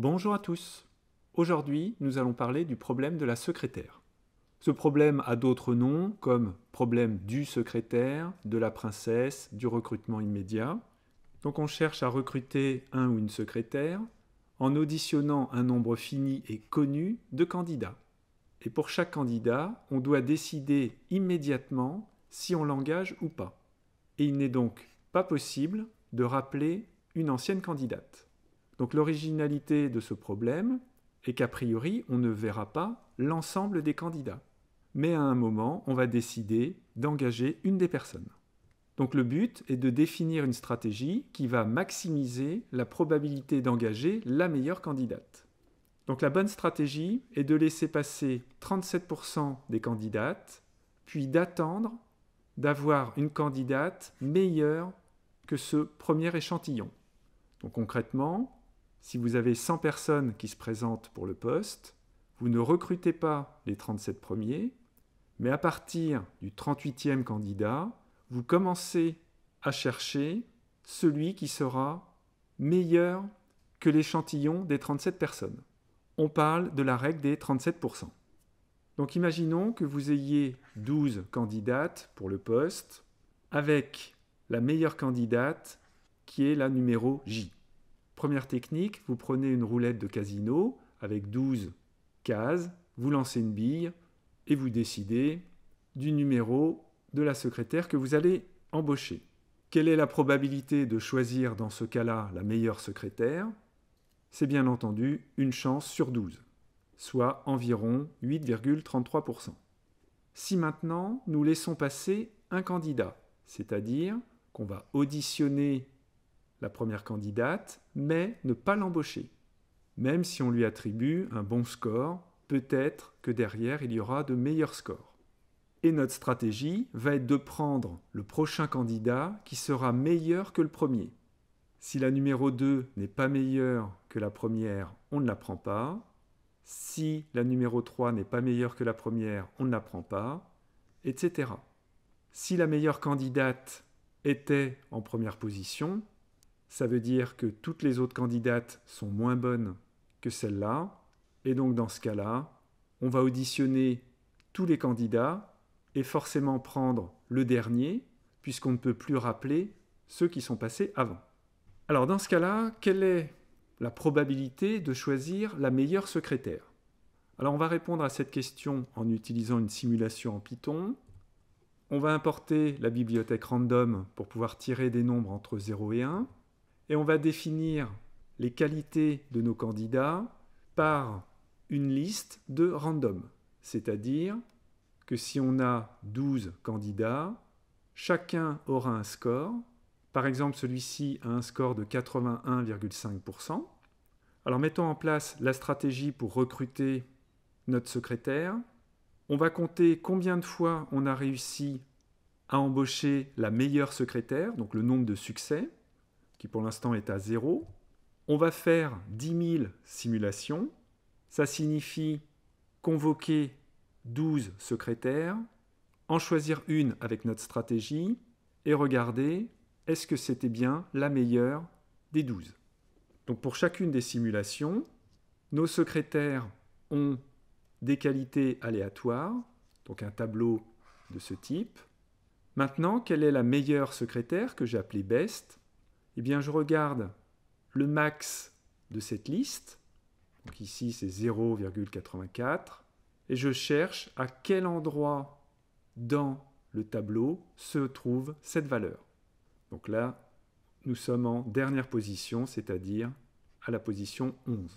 Bonjour à tous. Aujourd'hui, nous allons parler du problème de la secrétaire. Ce problème a d'autres noms comme problème du secrétaire, de la princesse, du recrutement immédiat. Donc on cherche à recruter un ou une secrétaire en auditionnant un nombre fini et connu de candidats. Et pour chaque candidat, on doit décider immédiatement si on l'engage ou pas. Et il n'est donc pas possible de rappeler une ancienne candidate. Donc l'originalité de ce problème est qu'a priori, on ne verra pas l'ensemble des candidats. Mais à un moment, on va décider d'engager une des personnes. Donc le but est de définir une stratégie qui va maximiser la probabilité d'engager la meilleure candidate. Donc la bonne stratégie est de laisser passer 37% des candidates, puis d'attendre d'avoir une candidate meilleure que ce premier échantillon. Donc concrètement, si vous avez 100 personnes qui se présentent pour le poste, vous ne recrutez pas les 37 premiers, mais à partir du 38e candidat, vous commencez à chercher celui qui sera meilleur que l'échantillon des 37 personnes. On parle de la règle des 37%. Donc imaginons que vous ayez 12 candidates pour le poste, avec la meilleure candidate qui est la numéro J. Première technique, vous prenez une roulette de casino avec 12 cases, vous lancez une bille et vous décidez du numéro de la secrétaire que vous allez embaucher. Quelle est la probabilité de choisir dans ce cas-là la meilleure secrétaire C'est bien entendu une chance sur 12, soit environ 8,33%. Si maintenant nous laissons passer un candidat, c'est-à-dire qu'on va auditionner la première candidate, mais ne pas l'embaucher. Même si on lui attribue un bon score, peut-être que derrière il y aura de meilleurs scores. Et notre stratégie va être de prendre le prochain candidat qui sera meilleur que le premier. Si la numéro 2 n'est pas meilleure que la première, on ne la prend pas. Si la numéro 3 n'est pas meilleure que la première, on ne la prend pas, etc. Si la meilleure candidate était en première position, ça veut dire que toutes les autres candidates sont moins bonnes que celle-là. Et donc dans ce cas-là, on va auditionner tous les candidats et forcément prendre le dernier, puisqu'on ne peut plus rappeler ceux qui sont passés avant. Alors dans ce cas-là, quelle est la probabilité de choisir la meilleure secrétaire Alors on va répondre à cette question en utilisant une simulation en Python. On va importer la bibliothèque random pour pouvoir tirer des nombres entre 0 et 1. Et on va définir les qualités de nos candidats par une liste de random. C'est-à-dire que si on a 12 candidats, chacun aura un score. Par exemple, celui-ci a un score de 81,5%. Alors mettons en place la stratégie pour recruter notre secrétaire. On va compter combien de fois on a réussi à embaucher la meilleure secrétaire, donc le nombre de succès qui pour l'instant est à zéro. On va faire 10 000 simulations. Ça signifie convoquer 12 secrétaires, en choisir une avec notre stratégie et regarder est-ce que c'était bien la meilleure des 12. Donc pour chacune des simulations, nos secrétaires ont des qualités aléatoires, donc un tableau de ce type. Maintenant, quelle est la meilleure secrétaire que j'ai appelée best eh bien, je regarde le max de cette liste. Donc ici, c'est 0,84. Et je cherche à quel endroit dans le tableau se trouve cette valeur. Donc là, nous sommes en dernière position, c'est-à-dire à la position 11.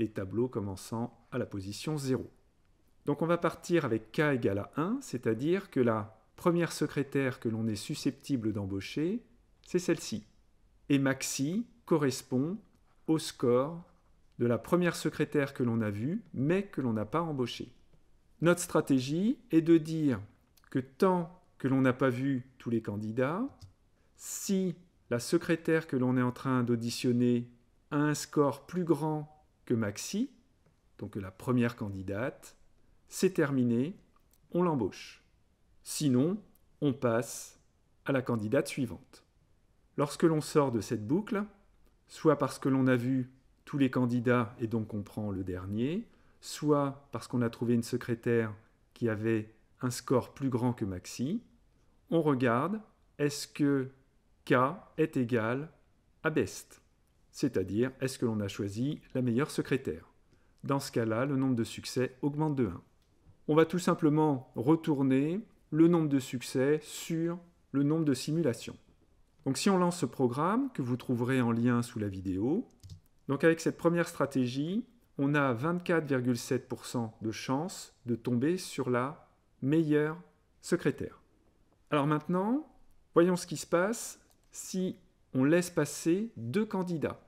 Les tableaux commençant à la position 0. Donc on va partir avec k égale à 1, c'est-à-dire que la première secrétaire que l'on est susceptible d'embaucher, c'est celle-ci et maxi correspond au score de la première secrétaire que l'on a vue, mais que l'on n'a pas embauchée. Notre stratégie est de dire que tant que l'on n'a pas vu tous les candidats, si la secrétaire que l'on est en train d'auditionner a un score plus grand que Maxi, donc la première candidate, c'est terminé, on l'embauche. Sinon, on passe à la candidate suivante lorsque l'on sort de cette boucle, soit parce que l'on a vu tous les candidats et donc on prend le dernier, soit parce qu'on a trouvé une secrétaire qui avait un score plus grand que Maxi, on regarde est-ce que K est égal à best, c'est-à-dire est-ce que l'on a choisi la meilleure secrétaire. Dans ce cas-là, le nombre de succès augmente de 1. On va tout simplement retourner le nombre de succès sur le nombre de simulations. Donc si on lance ce programme, que vous trouverez en lien sous la vidéo, donc avec cette première stratégie, on a 24,7% de chance de tomber sur la meilleure secrétaire. Alors maintenant, voyons ce qui se passe si on laisse passer deux candidats.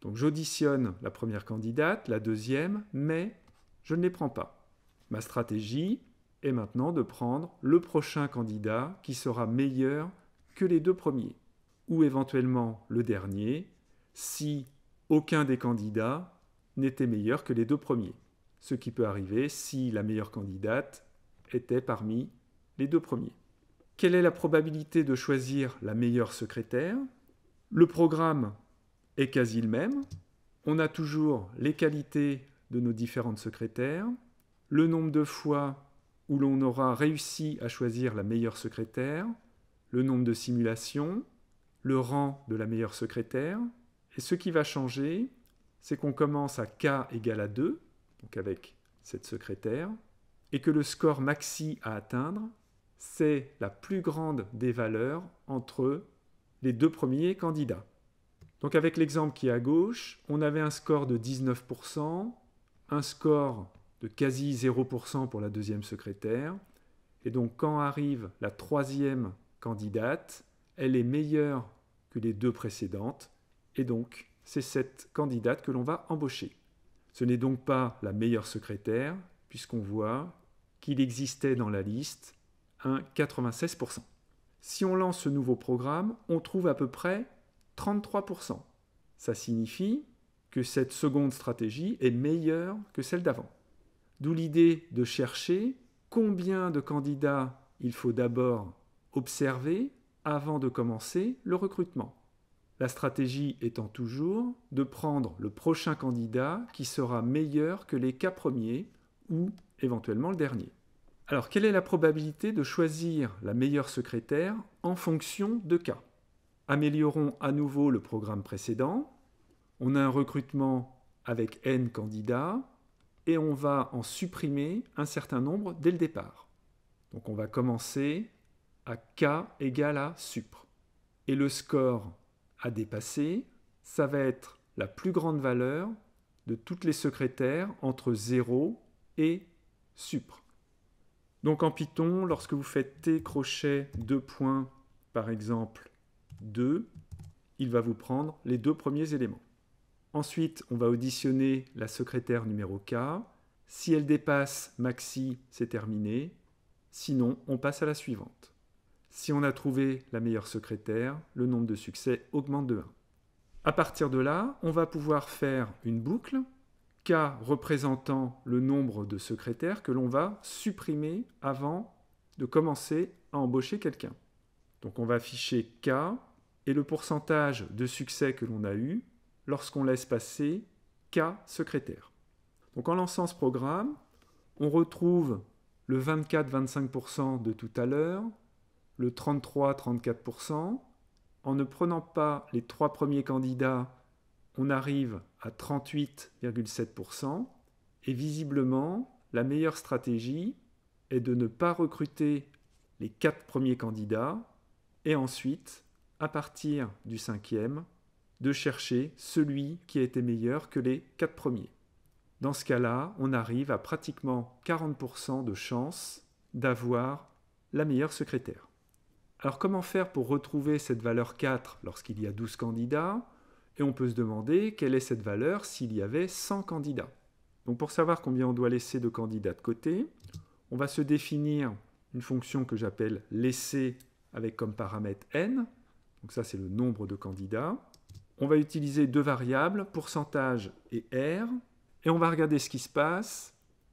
Donc j'auditionne la première candidate, la deuxième, mais je ne les prends pas. Ma stratégie est maintenant de prendre le prochain candidat qui sera meilleur que les deux premiers ou éventuellement le dernier, si aucun des candidats n'était meilleur que les deux premiers. Ce qui peut arriver si la meilleure candidate était parmi les deux premiers. Quelle est la probabilité de choisir la meilleure secrétaire Le programme est quasi le même. On a toujours les qualités de nos différentes secrétaires, le nombre de fois où l'on aura réussi à choisir la meilleure secrétaire, le nombre de simulations, le rang de la meilleure secrétaire. Et ce qui va changer, c'est qu'on commence à K égale à 2, donc avec cette secrétaire, et que le score maxi à atteindre, c'est la plus grande des valeurs entre les deux premiers candidats. Donc avec l'exemple qui est à gauche, on avait un score de 19%, un score de quasi 0% pour la deuxième secrétaire, et donc quand arrive la troisième candidate, elle est meilleure que les deux précédentes, et donc c'est cette candidate que l'on va embaucher. Ce n'est donc pas la meilleure secrétaire, puisqu'on voit qu'il existait dans la liste un 96%. Si on lance ce nouveau programme, on trouve à peu près 33%. Ça signifie que cette seconde stratégie est meilleure que celle d'avant. D'où l'idée de chercher combien de candidats il faut d'abord observer avant de commencer le recrutement. La stratégie étant toujours de prendre le prochain candidat qui sera meilleur que les cas premiers ou éventuellement le dernier. Alors quelle est la probabilité de choisir la meilleure secrétaire en fonction de cas Améliorons à nouveau le programme précédent. On a un recrutement avec n candidats et on va en supprimer un certain nombre dès le départ. Donc on va commencer à K égale à supr Et le score à dépasser, ça va être la plus grande valeur de toutes les secrétaires entre 0 et supre. Donc en Python, lorsque vous faites T crochet 2 points, par exemple 2, il va vous prendre les deux premiers éléments. Ensuite, on va auditionner la secrétaire numéro K. Si elle dépasse maxi, c'est terminé. Sinon, on passe à la suivante. Si on a trouvé la meilleure secrétaire, le nombre de succès augmente de 1. À partir de là, on va pouvoir faire une boucle K représentant le nombre de secrétaires que l'on va supprimer avant de commencer à embaucher quelqu'un. Donc on va afficher K et le pourcentage de succès que l'on a eu lorsqu'on laisse passer K secrétaire. Donc en lançant ce programme, on retrouve le 24-25% de tout à l'heure, le 33-34%. En ne prenant pas les trois premiers candidats, on arrive à 38,7%. Et visiblement, la meilleure stratégie est de ne pas recruter les quatre premiers candidats et ensuite, à partir du cinquième, de chercher celui qui a été meilleur que les quatre premiers. Dans ce cas-là, on arrive à pratiquement 40% de chance d'avoir la meilleure secrétaire. Alors comment faire pour retrouver cette valeur 4 lorsqu'il y a 12 candidats Et on peut se demander quelle est cette valeur s'il y avait 100 candidats. Donc pour savoir combien on doit laisser de candidats de côté, on va se définir une fonction que j'appelle laisser avec comme paramètre n. Donc ça c'est le nombre de candidats. On va utiliser deux variables, pourcentage et r, et on va regarder ce qui se passe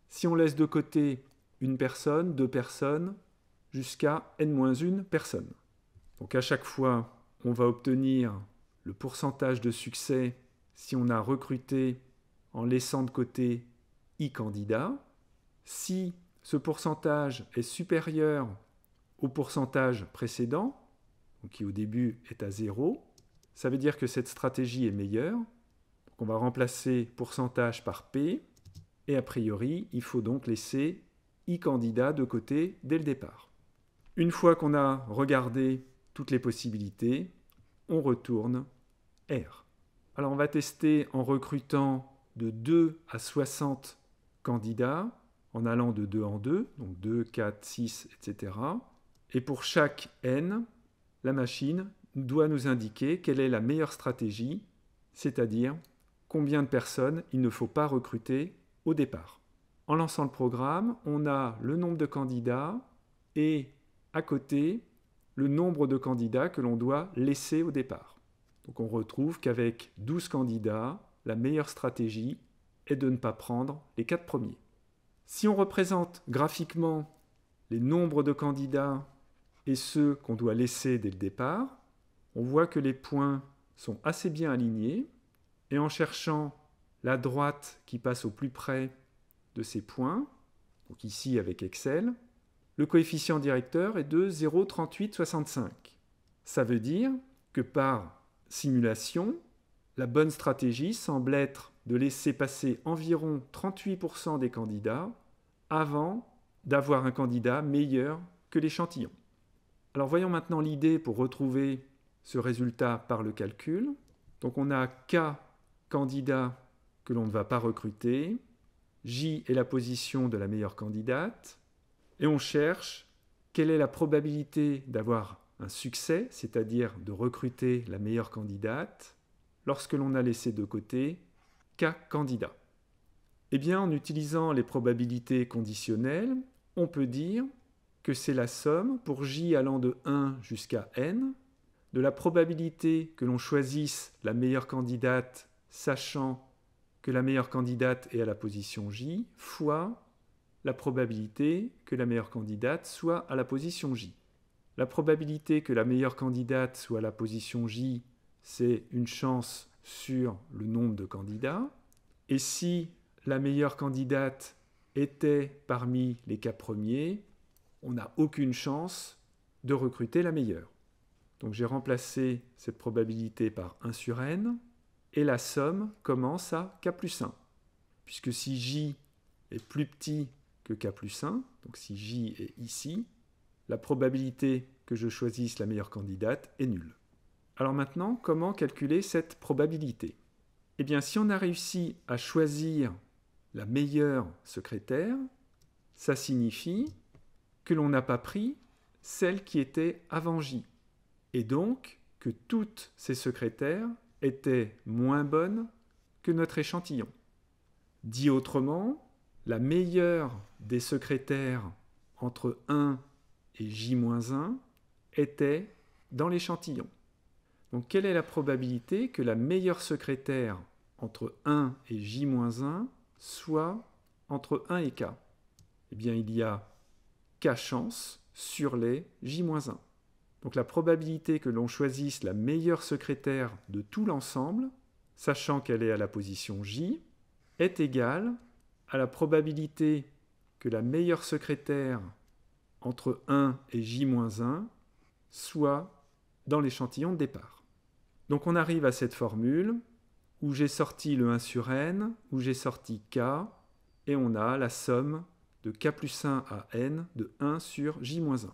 si on laisse de côté une personne, deux personnes, jusqu'à n-1 personnes. Donc à chaque fois, on va obtenir le pourcentage de succès si on a recruté en laissant de côté i candidats. Si ce pourcentage est supérieur au pourcentage précédent, qui au début est à 0, ça veut dire que cette stratégie est meilleure. on va remplacer pourcentage par P, et a priori, il faut donc laisser i candidats de côté dès le départ. Une fois qu'on a regardé toutes les possibilités, on retourne R. Alors on va tester en recrutant de 2 à 60 candidats, en allant de 2 en 2, donc 2, 4, 6, etc. Et pour chaque N, la machine doit nous indiquer quelle est la meilleure stratégie, c'est-à-dire combien de personnes il ne faut pas recruter au départ. En lançant le programme, on a le nombre de candidats et à côté le nombre de candidats que l'on doit laisser au départ. Donc on retrouve qu'avec 12 candidats, la meilleure stratégie est de ne pas prendre les 4 premiers. Si on représente graphiquement les nombres de candidats et ceux qu'on doit laisser dès le départ, on voit que les points sont assez bien alignés et en cherchant la droite qui passe au plus près de ces points, donc ici avec Excel, le coefficient directeur est de 0,3865. Ça veut dire que par simulation, la bonne stratégie semble être de laisser passer environ 38% des candidats avant d'avoir un candidat meilleur que l'échantillon. Alors voyons maintenant l'idée pour retrouver ce résultat par le calcul. Donc on a K candidats que l'on ne va pas recruter, J est la position de la meilleure candidate, et on cherche quelle est la probabilité d'avoir un succès, c'est-à-dire de recruter la meilleure candidate, lorsque l'on a laissé de côté K candidat. Eh bien, en utilisant les probabilités conditionnelles, on peut dire que c'est la somme, pour j allant de 1 jusqu'à n, de la probabilité que l'on choisisse la meilleure candidate, sachant que la meilleure candidate est à la position j, fois la probabilité que la meilleure candidate soit à la position J. La probabilité que la meilleure candidate soit à la position J, c'est une chance sur le nombre de candidats. Et si la meilleure candidate était parmi les cas premiers, on n'a aucune chance de recruter la meilleure. Donc j'ai remplacé cette probabilité par 1 sur n, et la somme commence à k plus 1. Puisque si j est plus petit k plus 1, donc si j est ici, la probabilité que je choisisse la meilleure candidate est nulle. Alors maintenant, comment calculer cette probabilité Eh bien, si on a réussi à choisir la meilleure secrétaire, ça signifie que l'on n'a pas pris celle qui était avant J, et donc que toutes ces secrétaires étaient moins bonnes que notre échantillon. Dit autrement, la meilleure des secrétaires entre 1 et J-1 était dans l'échantillon. Donc quelle est la probabilité que la meilleure secrétaire entre 1 et J-1 soit entre 1 et K Eh bien il y a K chance sur les J-1. Donc la probabilité que l'on choisisse la meilleure secrétaire de tout l'ensemble, sachant qu'elle est à la position J, est égale à la probabilité que la meilleure secrétaire entre 1 et J-1 soit dans l'échantillon de départ. Donc on arrive à cette formule où j'ai sorti le 1 sur n, où j'ai sorti k, et on a la somme de k plus 1 à n de 1 sur j-1.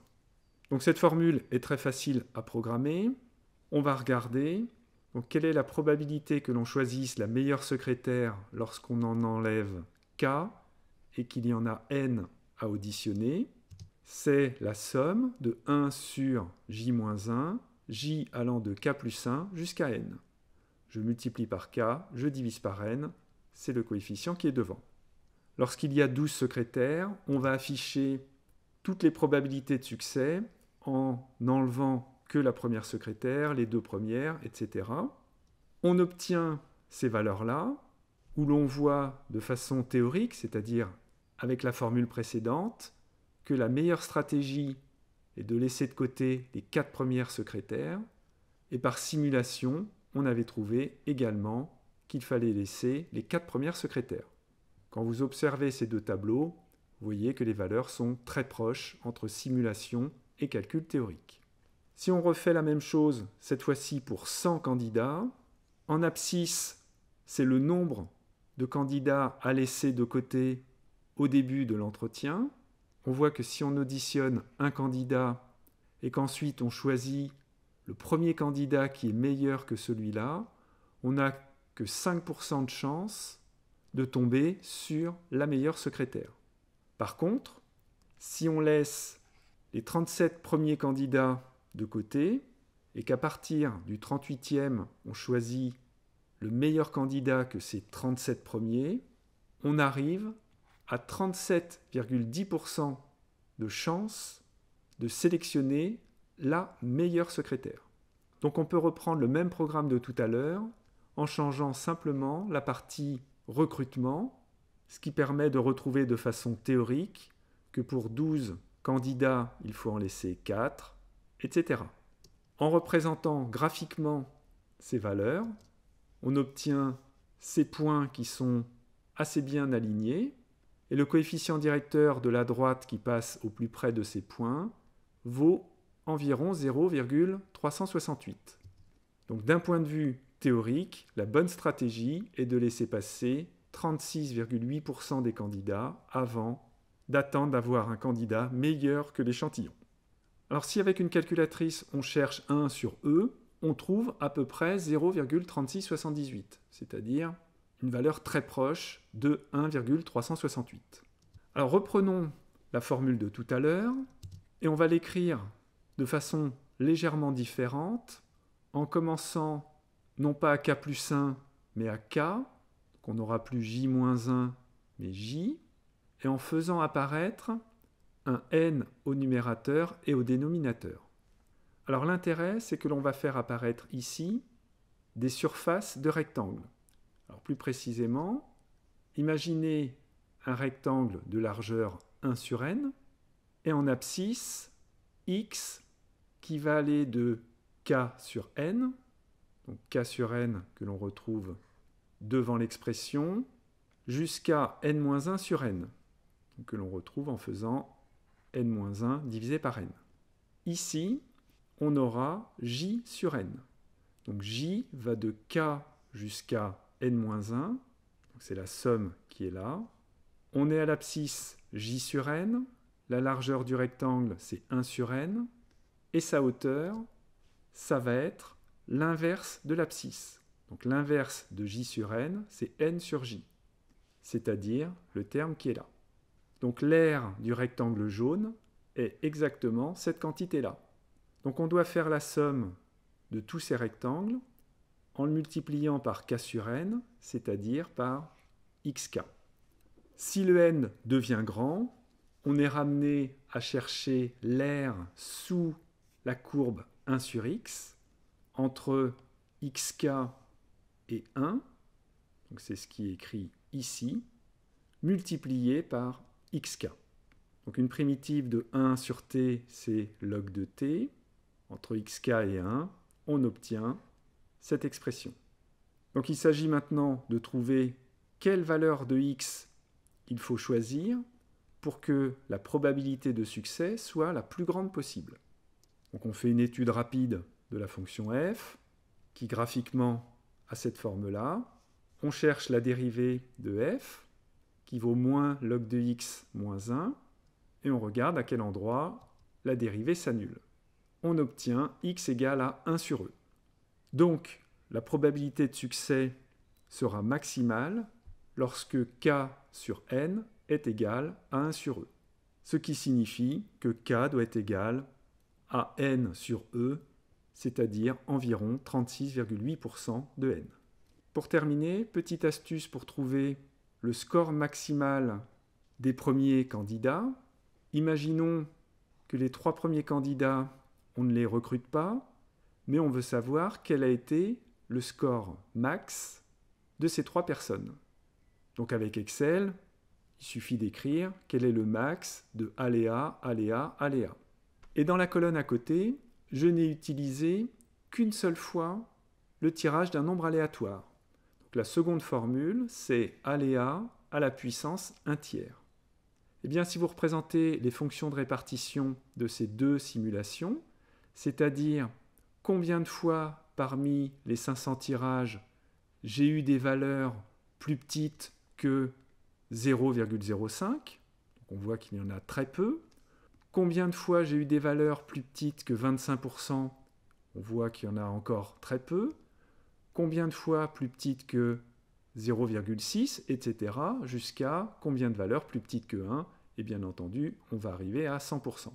Donc cette formule est très facile à programmer. On va regarder quelle est la probabilité que l'on choisisse la meilleure secrétaire lorsqu'on en enlève K et qu'il y en a N à auditionner, c'est la somme de 1 sur J-1, J allant de K plus 1 jusqu'à N. Je multiplie par K, je divise par N, c'est le coefficient qui est devant. Lorsqu'il y a 12 secrétaires, on va afficher toutes les probabilités de succès en n'enlevant que la première secrétaire, les deux premières, etc. On obtient ces valeurs-là où l'on voit de façon théorique, c'est-à-dire avec la formule précédente, que la meilleure stratégie est de laisser de côté les quatre premières secrétaires, et par simulation, on avait trouvé également qu'il fallait laisser les quatre premières secrétaires. Quand vous observez ces deux tableaux, vous voyez que les valeurs sont très proches entre simulation et calcul théorique. Si on refait la même chose, cette fois-ci pour 100 candidats, en abscisse, c'est le nombre de candidats à laisser de côté au début de l'entretien. On voit que si on auditionne un candidat et qu'ensuite on choisit le premier candidat qui est meilleur que celui-là, on n'a que 5% de chance de tomber sur la meilleure secrétaire. Par contre, si on laisse les 37 premiers candidats de côté et qu'à partir du 38e, on choisit le meilleur candidat que ces 37 premiers, on arrive à 37,10% de chance de sélectionner la meilleure secrétaire. Donc on peut reprendre le même programme de tout à l'heure en changeant simplement la partie recrutement, ce qui permet de retrouver de façon théorique que pour 12 candidats, il faut en laisser 4, etc. En représentant graphiquement ces valeurs, on obtient ces points qui sont assez bien alignés, et le coefficient directeur de la droite qui passe au plus près de ces points vaut environ 0,368. Donc d'un point de vue théorique, la bonne stratégie est de laisser passer 36,8% des candidats avant d'attendre d'avoir un candidat meilleur que l'échantillon. Alors si avec une calculatrice on cherche 1 sur E, on trouve à peu près 0,3678, c'est-à-dire une valeur très proche de 1,368. Alors reprenons la formule de tout à l'heure et on va l'écrire de façon légèrement différente en commençant non pas à k plus 1 mais à k, qu'on n'aura plus j moins 1 mais j, et en faisant apparaître un n au numérateur et au dénominateur. Alors l'intérêt, c'est que l'on va faire apparaître ici des surfaces de rectangles. Alors plus précisément, imaginez un rectangle de largeur 1 sur n et en abscisse x qui va aller de k sur n, donc k sur n que l'on retrouve devant l'expression, jusqu'à n-1 sur n, que l'on retrouve en faisant n-1 divisé par n. Ici, on aura j sur n. Donc j va de k jusqu'à n-1, c'est la somme qui est là. On est à l'abscisse j sur n, la largeur du rectangle c'est 1 sur n, et sa hauteur, ça va être l'inverse de l'abscisse. Donc l'inverse de j sur n, c'est n sur j, c'est-à-dire le terme qui est là. Donc l'aire du rectangle jaune est exactement cette quantité-là. Donc on doit faire la somme de tous ces rectangles en le multipliant par k sur n, c'est-à-dire par xk. Si le n devient grand, on est ramené à chercher l'air sous la courbe 1 sur x, entre xk et 1, donc c'est ce qui est écrit ici, multiplié par xk. Donc une primitive de 1 sur t, c'est log de t entre xk et 1, on obtient cette expression. Donc il s'agit maintenant de trouver quelle valeur de x il faut choisir pour que la probabilité de succès soit la plus grande possible. Donc on fait une étude rapide de la fonction f, qui graphiquement a cette forme-là. On cherche la dérivée de f, qui vaut moins log de x moins 1, et on regarde à quel endroit la dérivée s'annule on obtient x égale à 1 sur e. Donc, la probabilité de succès sera maximale lorsque k sur n est égal à 1 sur e. Ce qui signifie que k doit être égal à n sur e, c'est-à-dire environ 36,8% de n. Pour terminer, petite astuce pour trouver le score maximal des premiers candidats. Imaginons que les trois premiers candidats on ne les recrute pas, mais on veut savoir quel a été le score max de ces trois personnes. Donc avec Excel, il suffit d'écrire quel est le max de aléa, aléa, aléa. Et dans la colonne à côté, je n'ai utilisé qu'une seule fois le tirage d'un nombre aléatoire. la seconde formule, c'est aléa à la puissance 1 tiers. Eh bien, si vous représentez les fonctions de répartition de ces deux simulations, c'est-à-dire combien de fois parmi les 500 tirages j'ai eu des valeurs plus petites que 0,05, on voit qu'il y en a très peu. Combien de fois j'ai eu des valeurs plus petites que 25%, on voit qu'il y en a encore très peu. Combien de fois plus petites que 0,6, etc., jusqu'à combien de valeurs plus petites que 1, et bien entendu, on va arriver à 100%.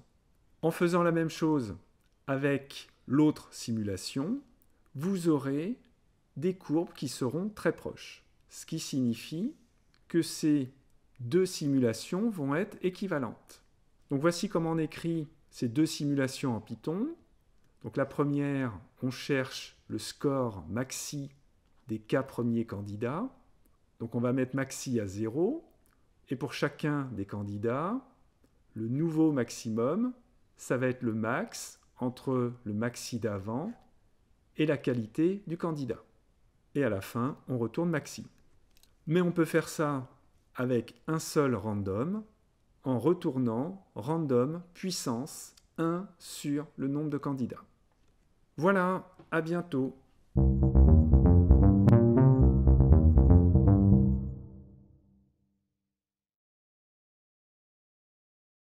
En faisant la même chose avec l'autre simulation, vous aurez des courbes qui seront très proches. Ce qui signifie que ces deux simulations vont être équivalentes. Donc voici comment on écrit ces deux simulations en Python. Donc la première, on cherche le score maxi des k premiers candidats. Donc on va mettre maxi à 0. Et pour chacun des candidats, le nouveau maximum, ça va être le max entre le maxi d'avant et la qualité du candidat. Et à la fin, on retourne maxi. Mais on peut faire ça avec un seul random en retournant random puissance 1 sur le nombre de candidats. Voilà, à bientôt.